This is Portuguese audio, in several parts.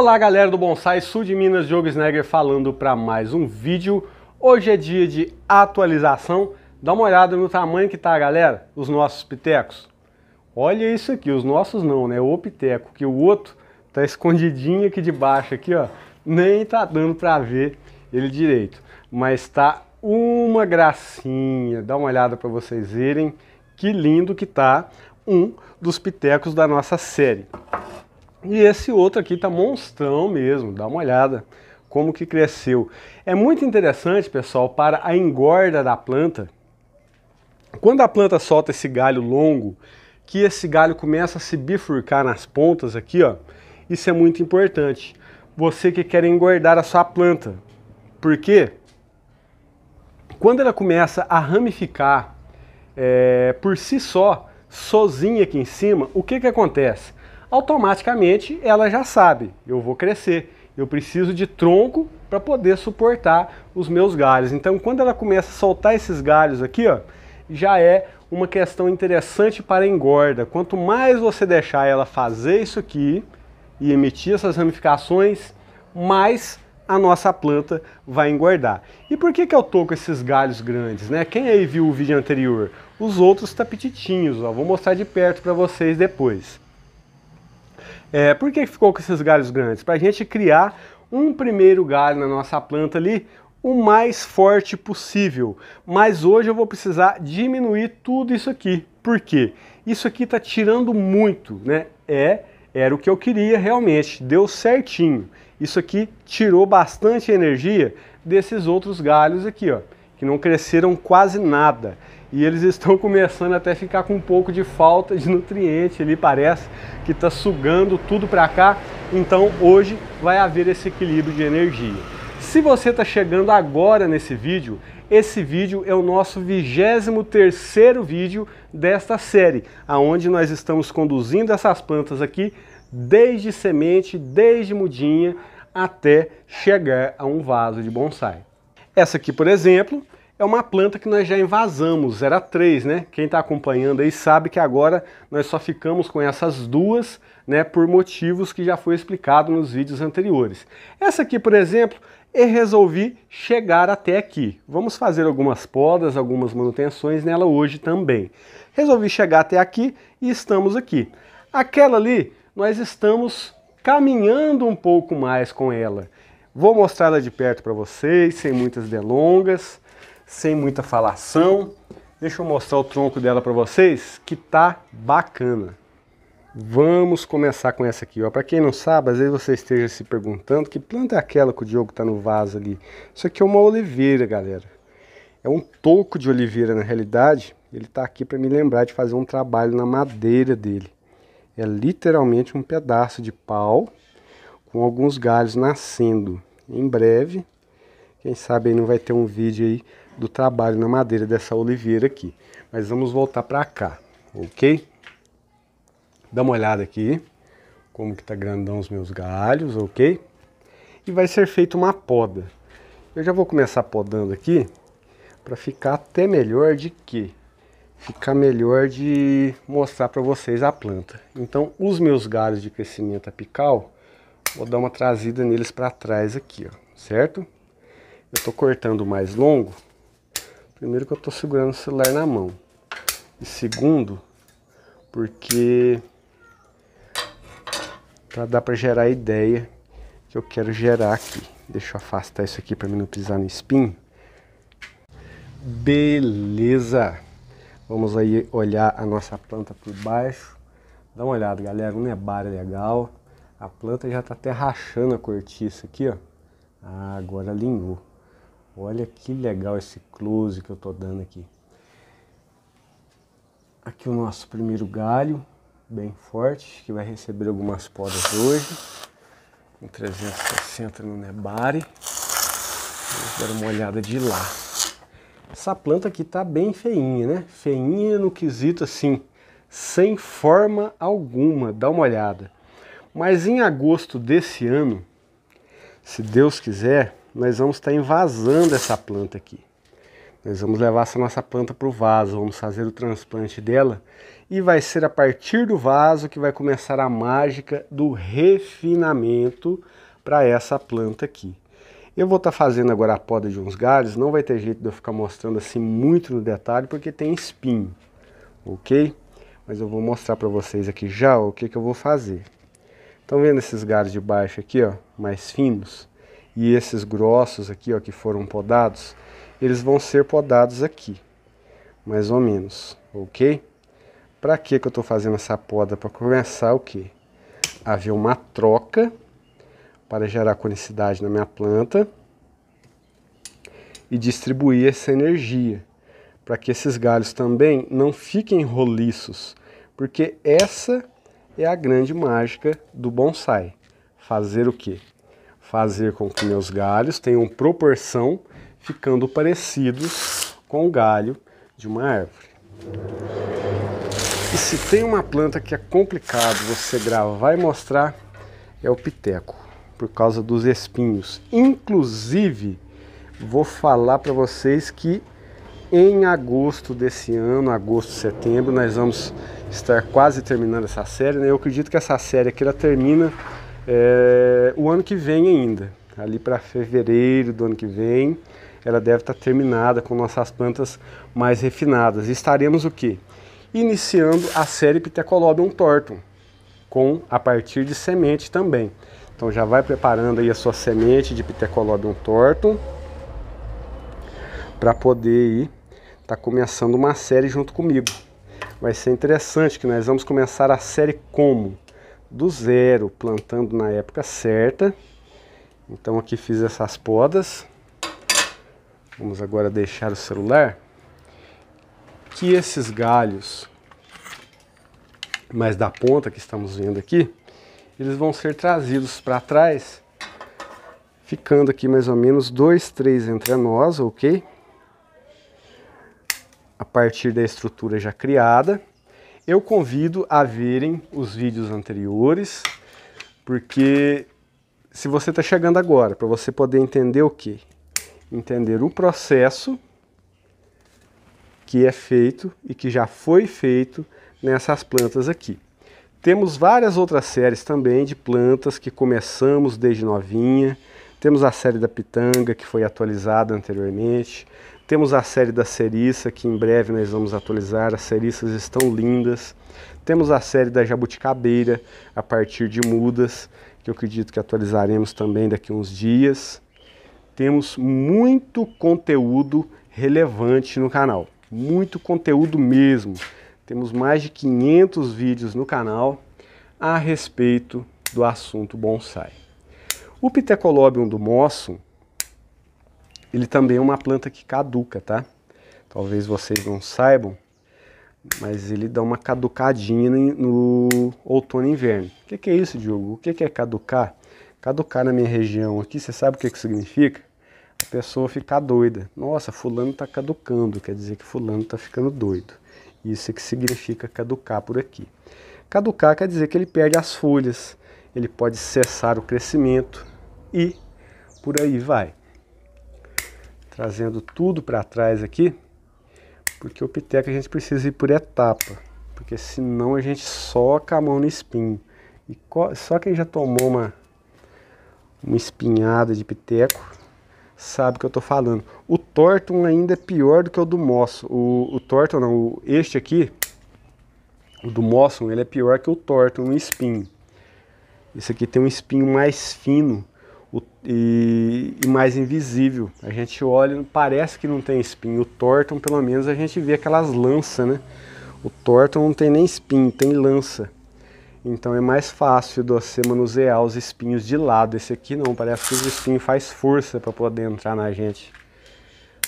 Olá galera do Bonsai Sul de Minas, Diogo Snegger falando para mais um vídeo. Hoje é dia de atualização, dá uma olhada no tamanho que tá galera, os nossos pitecos. Olha isso aqui, os nossos não né, o piteco, que o outro tá escondidinho aqui de baixo aqui ó, nem tá dando para ver ele direito, mas tá uma gracinha, dá uma olhada para vocês verem que lindo que tá um dos pitecos da nossa série. E esse outro aqui tá monstrão mesmo, dá uma olhada como que cresceu. É muito interessante, pessoal, para a engorda da planta. Quando a planta solta esse galho longo, que esse galho começa a se bifurcar nas pontas aqui, ó. Isso é muito importante. Você que quer engordar a sua planta. Por quê? Quando ela começa a ramificar é, por si só, sozinha aqui em cima, o que que acontece? automaticamente ela já sabe, eu vou crescer, eu preciso de tronco para poder suportar os meus galhos. Então quando ela começa a soltar esses galhos aqui, ó, já é uma questão interessante para engorda. Quanto mais você deixar ela fazer isso aqui e emitir essas ramificações, mais a nossa planta vai engordar. E por que, que eu tô com esses galhos grandes, né? Quem aí viu o vídeo anterior? Os outros tapetitinhos, ó, vou mostrar de perto para vocês depois. É, por que ficou com esses galhos grandes? Para a gente criar um primeiro galho na nossa planta ali, o mais forte possível. Mas hoje eu vou precisar diminuir tudo isso aqui. Por quê? Isso aqui está tirando muito, né? É, era o que eu queria realmente, deu certinho. Isso aqui tirou bastante energia desses outros galhos aqui, ó, que não cresceram quase nada e eles estão começando até a ficar com um pouco de falta de nutriente ali, parece que está sugando tudo para cá. Então hoje vai haver esse equilíbrio de energia. Se você está chegando agora nesse vídeo, esse vídeo é o nosso 23º vídeo desta série, aonde nós estamos conduzindo essas plantas aqui desde semente, desde mudinha, até chegar a um vaso de bonsai. Essa aqui, por exemplo, é uma planta que nós já invasamos, era três, né? Quem está acompanhando aí sabe que agora nós só ficamos com essas duas, né? Por motivos que já foi explicado nos vídeos anteriores. Essa aqui, por exemplo, eu resolvi chegar até aqui. Vamos fazer algumas podas, algumas manutenções nela hoje também. Resolvi chegar até aqui e estamos aqui. Aquela ali, nós estamos caminhando um pouco mais com ela. Vou mostrar ela de perto para vocês, sem muitas delongas sem muita falação. Deixa eu mostrar o tronco dela para vocês, que tá bacana. Vamos começar com essa aqui, ó. Para quem não sabe, às vezes você esteja se perguntando que planta é aquela que o Diogo tá no vaso ali. Isso aqui é uma oliveira, galera. É um toco de oliveira na realidade. Ele tá aqui para me lembrar de fazer um trabalho na madeira dele. É literalmente um pedaço de pau com alguns galhos nascendo. Em breve, quem sabe aí não vai ter um vídeo aí do trabalho na madeira dessa oliveira aqui. Mas vamos voltar para cá, ok? Dá uma olhada aqui, como que tá grandão os meus galhos, ok? E vai ser feita uma poda. Eu já vou começar podando aqui, para ficar até melhor de que? Ficar melhor de mostrar para vocês a planta. Então, os meus galhos de crescimento apical, vou dar uma trazida neles para trás aqui, ó, certo? Eu tô cortando mais longo Primeiro que eu estou segurando o celular na mão. E segundo, porque para dar para gerar a ideia que eu quero gerar aqui. Deixa eu afastar isso aqui para mim não pisar no espinho. Beleza! Vamos aí olhar a nossa planta por baixo. Dá uma olhada, galera, não é legal. A planta já tá até rachando a cortiça aqui, ó. Ah, agora alinhou. Olha que legal esse close que eu estou dando aqui. Aqui o nosso primeiro galho, bem forte, que vai receber algumas podas hoje. Com 360 no Nebari. Vamos dar uma olhada de lá. Essa planta aqui tá bem feinha, né? Feinha no quesito assim, sem forma alguma, dá uma olhada. Mas em agosto desse ano, se Deus quiser, nós vamos estar invasando essa planta aqui. Nós vamos levar essa nossa planta para o vaso, vamos fazer o transplante dela e vai ser a partir do vaso que vai começar a mágica do refinamento para essa planta aqui. Eu vou estar tá fazendo agora a poda de uns galhos, não vai ter jeito de eu ficar mostrando assim muito no detalhe porque tem espinho, ok? Mas eu vou mostrar para vocês aqui já o que, que eu vou fazer. Estão vendo esses galhos de baixo aqui, ó, mais finos? e esses grossos aqui, ó, que foram podados, eles vão ser podados aqui, mais ou menos, ok? Para que que eu estou fazendo essa poda? Para começar o quê? Haver uma troca para gerar conicidade na minha planta e distribuir essa energia, para que esses galhos também não fiquem roliços, porque essa é a grande mágica do bonsai. Fazer o quê? fazer com que meus galhos tenham proporção, ficando parecidos com o galho de uma árvore. E se tem uma planta que é complicado você gravar e mostrar, é o piteco, por causa dos espinhos. Inclusive, vou falar para vocês que em agosto desse ano, agosto, setembro, nós vamos estar quase terminando essa série. Né? Eu acredito que essa série aqui ela termina é, o ano que vem ainda. Ali para fevereiro do ano que vem, ela deve estar tá terminada com nossas plantas mais refinadas. E estaremos o quê? Iniciando a série Pitecolobum tortum, com a partir de semente também. Então já vai preparando aí a sua semente de Pitecolobum tortum para poder ir tá começando uma série junto comigo. Vai ser interessante que nós vamos começar a série como do zero, plantando na época certa. Então aqui fiz essas podas. Vamos agora deixar o celular. Que esses galhos mais da ponta que estamos vendo aqui, eles vão ser trazidos para trás, ficando aqui mais ou menos dois, três entre nós, ok? A partir da estrutura já criada. Eu convido a verem os vídeos anteriores, porque se você está chegando agora, para você poder entender o que? Entender o processo que é feito e que já foi feito nessas plantas aqui. Temos várias outras séries também de plantas que começamos desde novinha. Temos a série da pitanga que foi atualizada anteriormente. Temos a série da Seriça, que em breve nós vamos atualizar. As Seriças estão lindas. Temos a série da Jabuticabeira, a partir de mudas, que eu acredito que atualizaremos também daqui a uns dias. Temos muito conteúdo relevante no canal. Muito conteúdo mesmo. Temos mais de 500 vídeos no canal a respeito do assunto bonsai. O Pithecolobium do Mossum ele também é uma planta que caduca, tá? Talvez vocês não saibam, mas ele dá uma caducadinha no outono e inverno. O que, que, é isso, Diogo? O que, que, é caducar? Caducar na minha região aqui, você sabe o que, que significa? A pessoa ficar doida. Nossa, fulano está caducando, quer dizer que fulano está ficando doido. Isso é que significa caducar por aqui. Caducar quer dizer que ele perde as folhas, ele pode cessar o crescimento e por aí vai trazendo tudo para trás aqui, porque o piteco a gente precisa ir por etapa, porque senão a gente soca a mão no espinho. E só quem já tomou uma, uma espinhada de piteco sabe o que eu estou falando. O tortum ainda é pior do que o do moço. O, o não, o, este aqui, o do moço, ele é pior que o tortum no espinho. Esse aqui tem um espinho mais fino, e, e, mais invisível. A gente olha, parece que não tem espinho. O Thornton, pelo menos, a gente vê aquelas lanças, né? O Thornton não tem nem espinho, tem lança. Então é mais fácil do você manusear os espinhos de lado. Esse aqui não, parece que os espinhos faz força para poder entrar na gente.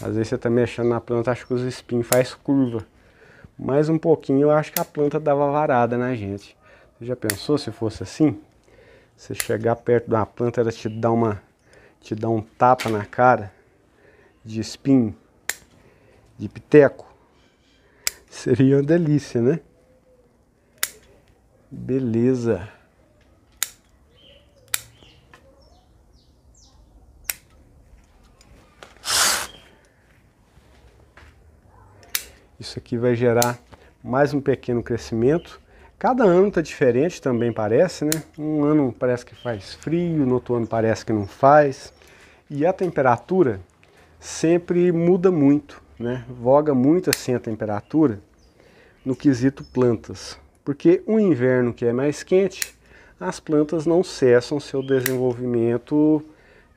Às vezes você está mexendo na planta, acho que os espinhos faz curva. Mais um pouquinho, eu acho que a planta dava varada na gente. Você já pensou se fosse assim? Você chegar perto de uma planta, ela te dá uma te dá um tapa na cara de espinho, de piteco. Seria uma delícia, né? Beleza. Isso aqui vai gerar mais um pequeno crescimento Cada ano está diferente também, parece, né? Um ano parece que faz frio, no outro ano parece que não faz. E a temperatura sempre muda muito, né? Voga muito assim a temperatura no quesito plantas. Porque o inverno que é mais quente, as plantas não cessam seu desenvolvimento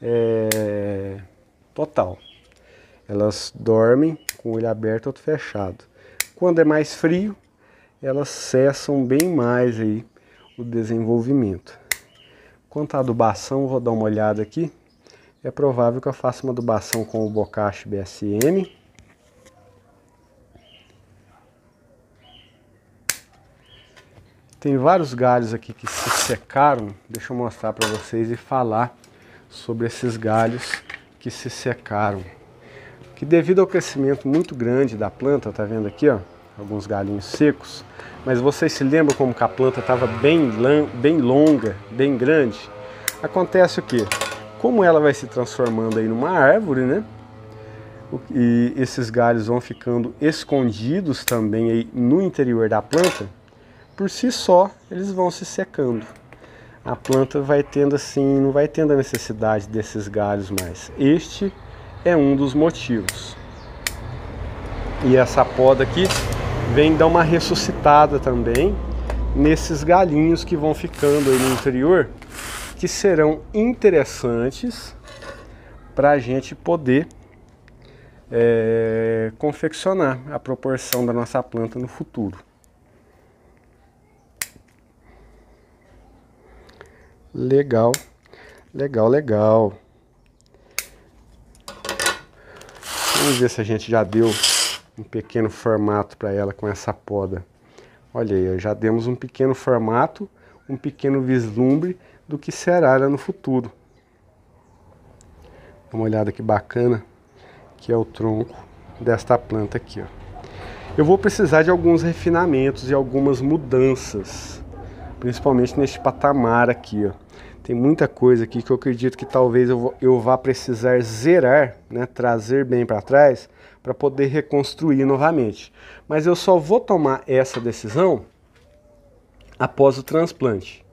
é, total. Elas dormem com o olho aberto ou fechado. Quando é mais frio, elas cessam bem mais aí o desenvolvimento. Quanto à adubação, vou dar uma olhada aqui. É provável que eu faça uma adubação com o Bocache BSM. Tem vários galhos aqui que se secaram. Deixa eu mostrar para vocês e falar sobre esses galhos que se secaram. Que devido ao crescimento muito grande da planta, tá vendo aqui, ó? alguns galhinhos secos, mas vocês se lembram como que a planta estava bem, bem longa, bem grande? Acontece o que? Como ela vai se transformando aí numa árvore, né? E esses galhos vão ficando escondidos também aí no interior da planta, por si só eles vão se secando. A planta vai tendo assim, não vai tendo a necessidade desses galhos mais. Este é um dos motivos. E essa poda aqui vem dar uma ressuscitada também nesses galinhos que vão ficando aí no interior, que serão interessantes para a gente poder é, confeccionar a proporção da nossa planta no futuro. Legal, legal, legal. Vamos ver se a gente já deu um pequeno formato para ela com essa poda. Olha aí, já demos um pequeno formato, um pequeno vislumbre do que será ela no futuro. Dá uma olhada que bacana que é o tronco desta planta aqui. Ó. Eu vou precisar de alguns refinamentos e algumas mudanças, principalmente neste patamar aqui. Ó. Tem muita coisa aqui que eu acredito que talvez eu, eu vá precisar zerar, né, trazer bem para trás, para poder reconstruir novamente. Mas eu só vou tomar essa decisão após o transplante.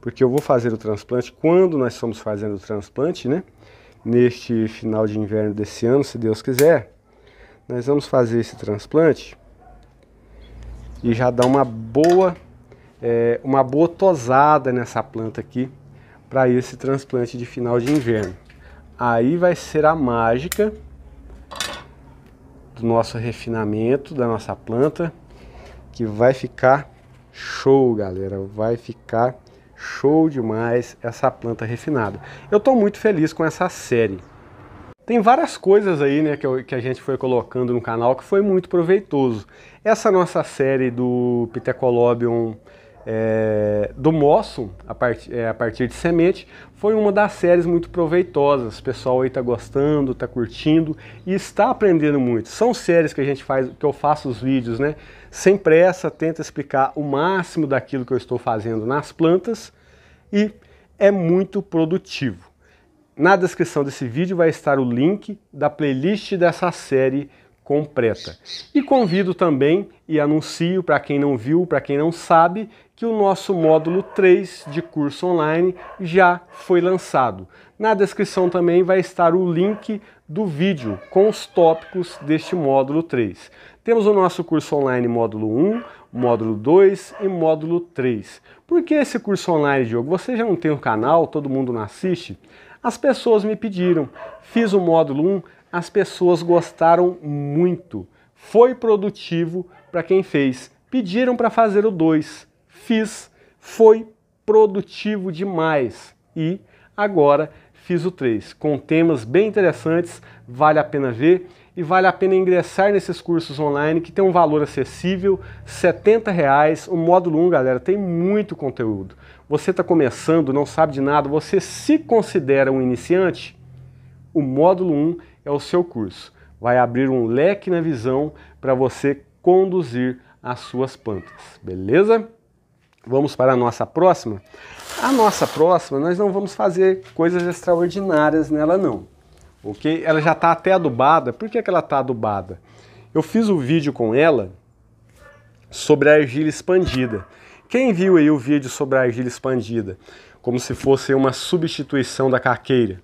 Porque eu vou fazer o transplante quando nós estamos fazendo o transplante, né? Neste final de inverno desse ano, se Deus quiser, nós vamos fazer esse transplante e já dar uma boa é, uma boa tosada nessa planta aqui para esse transplante de final de inverno. Aí vai ser a mágica do nosso refinamento da nossa planta, que vai ficar show, galera. Vai ficar show demais essa planta refinada. Eu estou muito feliz com essa série. Tem várias coisas aí né, que, eu, que a gente foi colocando no canal que foi muito proveitoso. Essa nossa série do Pithecolobium é, do moço, a, part, é, a partir de semente, foi uma das séries muito proveitosas. O pessoal aí está gostando, está curtindo e está aprendendo muito. São séries que a gente faz, que eu faço os vídeos, né? Sem pressa, tento explicar o máximo daquilo que eu estou fazendo nas plantas e é muito produtivo. Na descrição desse vídeo vai estar o link da playlist dessa série completa. E convido também e anuncio para quem não viu, para quem não sabe, que o nosso módulo 3 de curso online já foi lançado. Na descrição também vai estar o link do vídeo com os tópicos deste módulo 3. Temos o nosso curso online módulo 1, módulo 2 e módulo 3. Por que esse curso online, Diogo? Você já não tem um canal, todo mundo não assiste? As pessoas me pediram, fiz o módulo 1, as pessoas gostaram muito. Foi produtivo para quem fez. Pediram para fazer o 2 fiz, foi produtivo demais e agora fiz o 3, com temas bem interessantes, vale a pena ver e vale a pena ingressar nesses cursos online que tem um valor acessível, R$ reais. O módulo 1, galera, tem muito conteúdo. Você está começando, não sabe de nada, você se considera um iniciante? O módulo 1 é o seu curso. Vai abrir um leque na visão para você conduzir as suas plantas, beleza? Vamos para a nossa próxima? A nossa próxima, nós não vamos fazer coisas extraordinárias nela, não. Ok? Ela já está até adubada. Por que, que ela está adubada? Eu fiz o um vídeo com ela sobre a argila expandida. Quem viu aí o vídeo sobre a argila expandida? Como se fosse uma substituição da caqueira.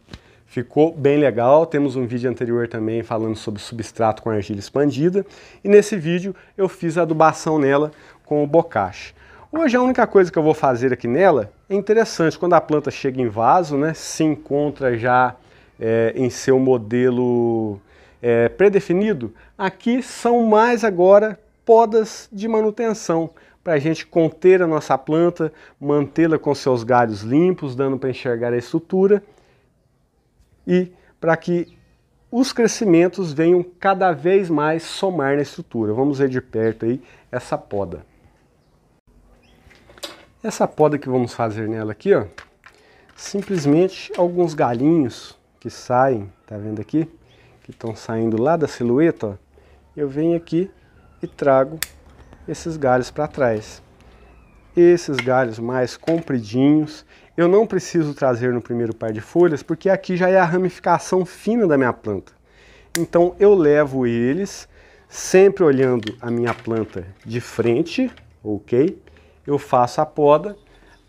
Ficou bem legal. Temos um vídeo anterior também falando sobre substrato com argila expandida. E nesse vídeo eu fiz a adubação nela com o bocache. Hoje a única coisa que eu vou fazer aqui nela é interessante, quando a planta chega em vaso, né, se encontra já é, em seu modelo é, predefinido, aqui são mais agora podas de manutenção, para a gente conter a nossa planta, mantê-la com seus galhos limpos, dando para enxergar a estrutura e para que os crescimentos venham cada vez mais somar na estrutura. Vamos ver de perto aí essa poda. Essa poda que vamos fazer nela aqui, ó, simplesmente alguns galinhos que saem, tá vendo aqui? Que estão saindo lá da silhueta, ó. Eu venho aqui e trago esses galhos para trás. Esses galhos mais compridinhos, eu não preciso trazer no primeiro par de folhas, porque aqui já é a ramificação fina da minha planta. Então eu levo eles, sempre olhando a minha planta de frente, ok? eu faço a poda,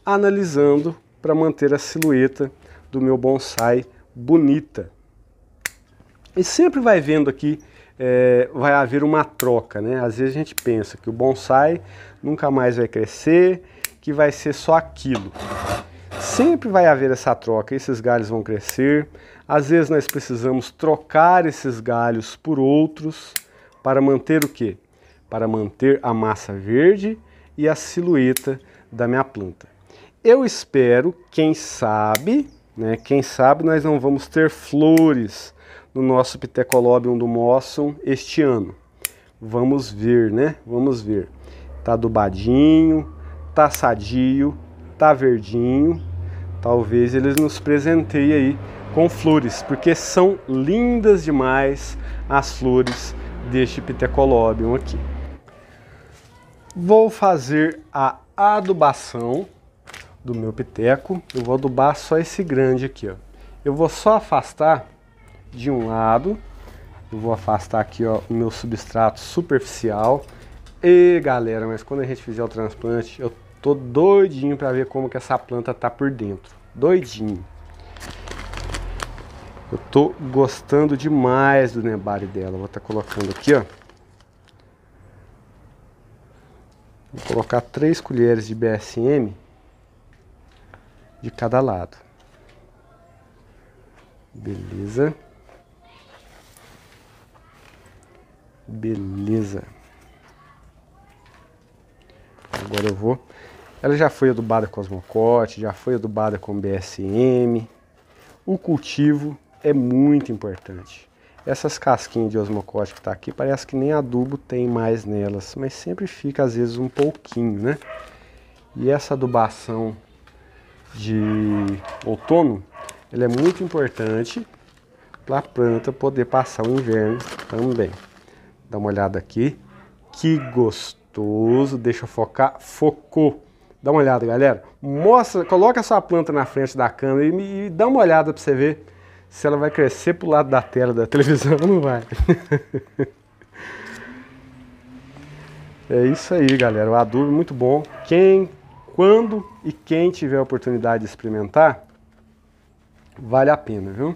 analisando para manter a silhueta do meu bonsai bonita. E sempre vai vendo aqui, é, vai haver uma troca, né? Às vezes a gente pensa que o bonsai nunca mais vai crescer, que vai ser só aquilo. Sempre vai haver essa troca, esses galhos vão crescer. Às vezes nós precisamos trocar esses galhos por outros para manter o quê? Para manter a massa verde e a silhueta da minha planta. Eu espero, quem sabe, né, quem sabe nós não vamos ter flores no nosso Pithecolobium do Mossum este ano. Vamos ver, né? Vamos ver. Tá adubadinho, tá sadio, tá verdinho. Talvez eles nos presenteiem aí com flores, porque são lindas demais as flores deste Pithecolobium aqui. Vou fazer a adubação do meu piteco. Eu vou adubar só esse grande aqui, ó. Eu vou só afastar de um lado. Eu vou afastar aqui, ó, o meu substrato superficial. E, galera, mas quando a gente fizer o transplante, eu tô doidinho para ver como que essa planta tá por dentro. Doidinho. Eu tô gostando demais do nebari dela. Vou estar tá colocando aqui, ó. Vou colocar 3 colheres de BSM de cada lado. Beleza. Beleza. Agora eu vou. Ela já foi adubada com osmocote, já foi adubada com BSM. O cultivo é muito importante. Essas casquinhas de osmocote que está aqui, parece que nem adubo tem mais nelas, mas sempre fica às vezes um pouquinho, né? E essa adubação de outono, ela é muito importante para a planta poder passar o inverno também. Dá uma olhada aqui, que gostoso, deixa eu focar, focou. Dá uma olhada, galera. Mostra, coloca a sua planta na frente da câmera e, e dá uma olhada para você ver se ela vai crescer pro lado da tela da televisão ou não vai. é isso aí, galera. O adubo é muito bom. Quem, quando e quem tiver a oportunidade de experimentar, vale a pena, viu?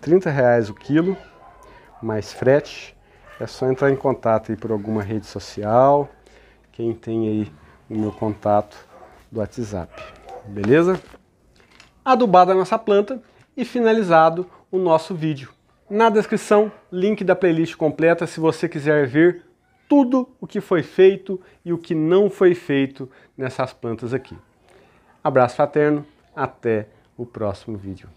30 reais o quilo, mais frete. É só entrar em contato aí por alguma rede social. Quem tem aí o meu contato do WhatsApp. Beleza? Adubada a nossa planta, e finalizado o nosso vídeo. Na descrição, link da playlist completa se você quiser ver tudo o que foi feito e o que não foi feito nessas plantas aqui. Abraço fraterno, até o próximo vídeo.